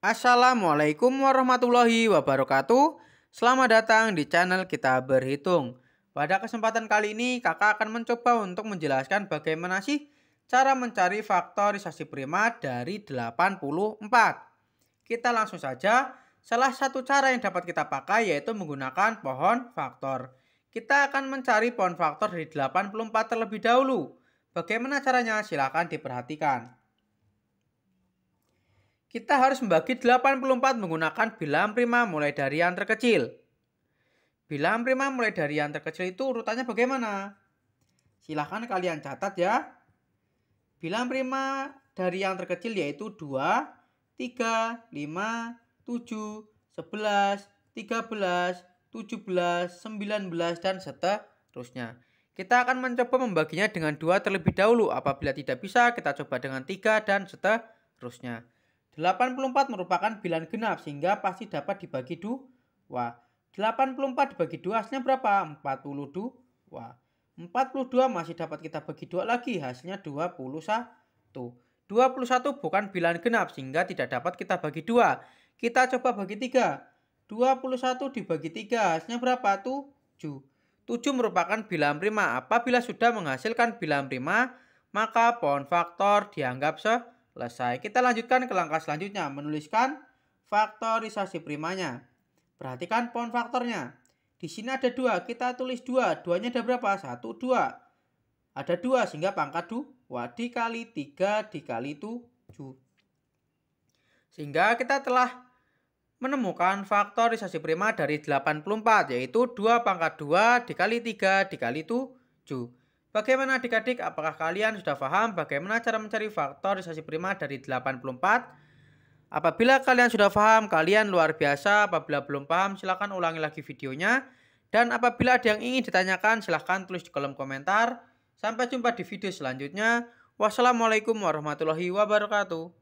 Assalamualaikum warahmatullahi wabarakatuh. Selamat datang di channel Kita Berhitung. Pada kesempatan kali ini, kakak akan mencoba untuk menjelaskan bagaimana sih cara mencari faktorisasi prima dari 84. Kita langsung saja, salah satu cara yang dapat kita pakai yaitu menggunakan pohon faktor. Kita akan mencari pohon faktor dari 84 terlebih dahulu. Bagaimana caranya? Silahkan diperhatikan. Kita harus membagi 84 menggunakan bilangan prima mulai dari yang terkecil. Bilangan prima mulai dari yang terkecil itu urutannya bagaimana? Silahkan kalian catat ya. Bilangan prima dari yang terkecil yaitu 2, 3, 5, 7, 11, 13, 17, 19, dan seterusnya. Kita akan mencoba membaginya dengan 2 terlebih dahulu. Apabila tidak bisa, kita coba dengan 3 dan seterusnya. 84 merupakan bilangan genap sehingga pasti dapat dibagi 2. 84 dibagi 2 hasilnya berapa? 42. 42 masih dapat kita bagi 2 lagi hasilnya 21. 21 bukan bilangan genap sehingga tidak dapat kita bagi 2. Kita coba bagi 3. 21 dibagi 3 hasilnya berapa? 7. 7 merupakan bilangan prima. Apabila sudah menghasilkan bilangan prima, maka pohon faktor dianggap se Selesai. Kita lanjutkan ke langkah selanjutnya, menuliskan faktorisasi primanya. Perhatikan pohon faktornya. Di sini ada dua, kita tulis dua. Duanya ada berapa? Satu, dua. Ada dua, sehingga pangkat dua dikali tiga dikali tujuh. Sehingga kita telah menemukan faktorisasi prima dari 84 yaitu 2 pangkat 2 dikali 3 dikali 7. Bagaimana adik-adik, apakah kalian sudah paham bagaimana cara mencari faktorisasi prima dari 84? Apabila kalian sudah paham, kalian luar biasa. Apabila belum paham, silahkan ulangi lagi videonya. Dan apabila ada yang ingin ditanyakan, silahkan tulis di kolom komentar. Sampai jumpa di video selanjutnya. Wassalamualaikum warahmatullahi wabarakatuh.